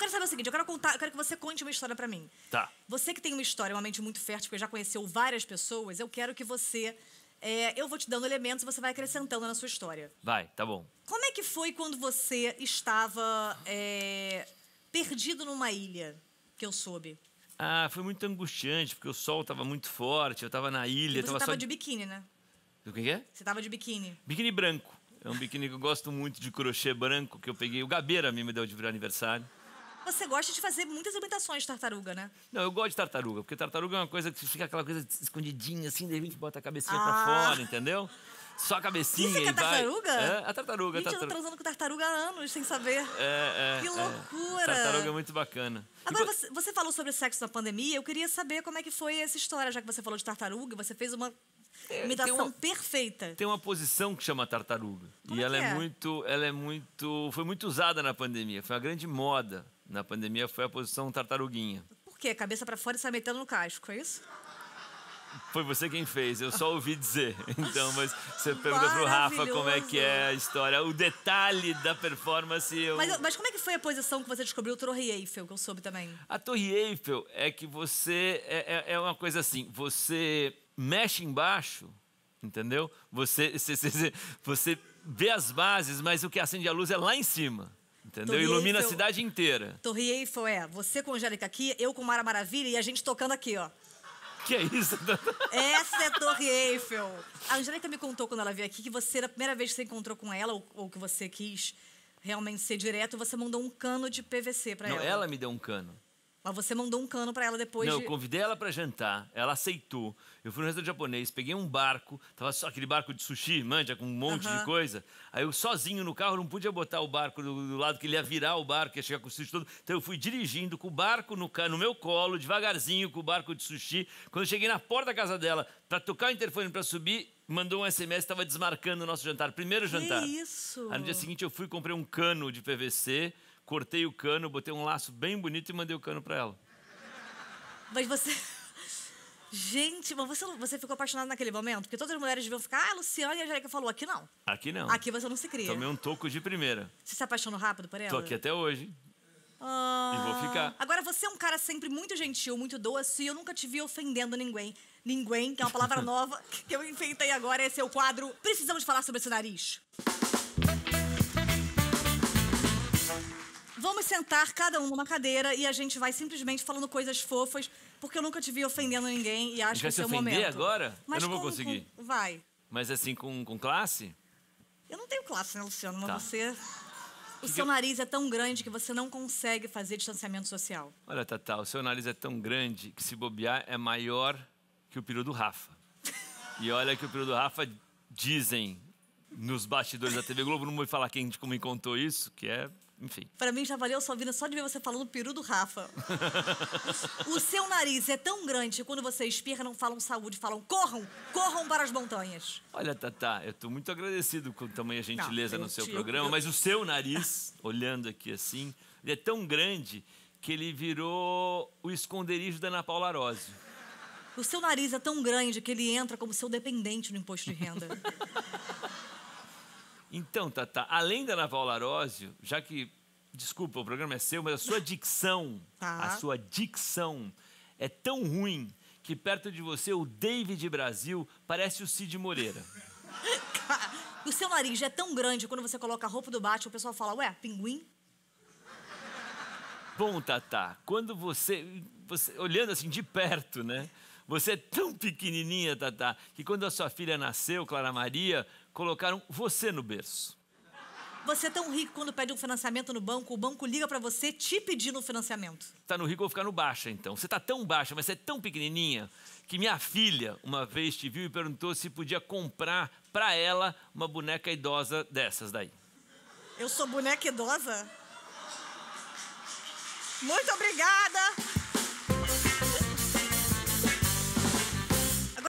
Eu quero saber o seguinte, eu quero contar, eu quero que você conte uma história para mim. Tá. Você que tem uma história, uma mente muito fértil, porque já conheceu várias pessoas, eu quero que você é, eu vou te dando elementos e você vai acrescentando na sua história. Vai, tá bom. Como é que foi quando você estava é, perdido numa ilha, que eu soube? Ah, foi muito angustiante, porque o sol estava muito forte, eu estava na ilha. E você estava só... de biquíni, né? O que é? Você estava de biquíni. Biquíni branco. É um biquíni que eu gosto muito, de crochê branco, que eu peguei. O Gabeira me deu de aniversário. Você gosta de fazer muitas imitações de tartaruga, né? Não, eu gosto de tartaruga, porque tartaruga é uma coisa que fica aquela coisa escondidinha, assim, de repente bota a cabecinha ah. pra fora, entendeu? Só a cabecinha Isso é que é tartaruga? Vai... É, a tartaruga. Gente, tartaruga. eu transando com tartaruga há anos, sem saber. É, é. Que é. loucura. É. Tartaruga é muito bacana. Agora, você, você falou sobre sexo na pandemia, eu queria saber como é que foi essa história, já que você falou de tartaruga, você fez uma é, imitação uma, perfeita. Tem uma posição que chama tartaruga. Como e é ela é? é? muito, ela é muito, foi muito usada na pandemia, foi uma grande moda. Na pandemia foi a posição tartaruguinha. Por quê? Cabeça para fora e sai metendo no casco, é isso? Foi você quem fez, eu só ouvi dizer. Então, mas você pergunta pro Rafa como é que é a história, o detalhe da performance. Eu... Mas, mas, como é que foi a posição que você descobriu o Torre Eiffel, que eu soube também? A Torre Eiffel é que você. É, é, é uma coisa assim, você mexe embaixo, entendeu? Você, você, você, você vê as bases, mas o que acende a luz é lá em cima. Entendeu? Torre Ilumina Eiffel, a cidade inteira. Torre Eiffel é você com Angélica aqui, eu com Mara Maravilha e a gente tocando aqui, ó. Que é isso? Essa é a Torre Eiffel. A Angélica me contou quando ela veio aqui que você, a primeira vez que você encontrou com ela, ou, ou que você quis realmente ser direto, você mandou um cano de PVC para ela. Não, ela me deu um cano. Mas você mandou um cano para ela depois Não, de... eu convidei ela para jantar, ela aceitou. Eu fui no restaurante japonês, peguei um barco, tava só aquele barco de sushi, manja, com um monte uhum. de coisa. Aí eu sozinho no carro não podia botar o barco do, do, lado, que ele ia virar o barco, ia chegar com o sushi todo. Então eu fui dirigindo com o barco no, no meu colo, devagarzinho, com o barco de sushi. Quando eu cheguei na porta da casa dela, para tocar o interfone para subir, mandou um SMS, estava desmarcando o nosso jantar, primeiro jantar. Que isso? Aí no dia seguinte eu fui comprei um cano de PVC cortei o cano, botei um laço bem bonito e mandei o cano para ela. Mas você. Gente, mas você, você ficou apaixonado naquele momento? Porque todas as mulheres deviam ficar, ah, a Luciana e a Angélica falou, aqui não. Aqui não. Aqui você não se cria. Tomei um toco de primeira. Você se apaixonou rápido por ela? Tô aqui até hoje. Ah, e vou ficar. Agora, você é um cara sempre muito gentil, muito doce, e eu nunca te vi ofendendo ninguém. Ninguém, que é uma palavra nova que eu inventei agora. Esse é o quadro Precisamos Falar Sobre Esse Nariz. Vamos sentar cada um numa cadeira e a gente vai simplesmente falando coisas fofas, porque eu nunca te vi ofendendo ninguém e acho que é o seu momento. Vai se ofender agora? Mas eu não vou com, conseguir. Com... Vai. Mas assim, com, com classe? Eu não tenho classe, né, Luciano? Mas tá. você... O que seu que... nariz é tão grande que você não consegue fazer distanciamento social. Olha, Tatá, o seu nariz é tão grande que se bobear é maior que o peru do Rafa. e olha que o peru do Rafa dizem nos bastidores da TV Globo, não vou falar quem me contou isso, que é enfim. Para mim já valeu sua vida só de ver você falando peru do Rafa. o seu nariz é tão grande que quando você espirra não falam saúde, falam corram, corram para as montanhas. Olha, Tata, eu estou muito agradecido com tamanha gentileza não, no seu te... programa, eu... mas o seu nariz, olhando aqui assim, ele é tão grande que ele virou o esconderijo da Ana Paula Arósio. O seu nariz é tão grande que ele entra como seu dependente no imposto de renda. Então, Tata, além da Naval Larósio, já que, desculpa, o programa é seu, mas a sua dicção, ah. a sua dicção é tão ruim que perto de você o David Brasil parece o Cid Moreira. o seu nariz é tão grande quando você coloca a roupa do bate, o pessoal fala, ué, pinguim? Bom, Tata, quando você, você, olhando assim de perto, né? Você é tão pequenininha, Tata, que quando a sua filha nasceu, Clara Maria, colocaram você no berço. Você é tão rico quando pede um financiamento no banco, o banco liga para você te pedindo um financiamento. Tá no rico, eu vou ficar no baixa, então. Você tá tão baixa, mas você é tão pequenininha, que minha filha uma vez te viu e perguntou se podia comprar para ela uma boneca idosa dessas daí. Eu sou boneca idosa? Muito obrigada!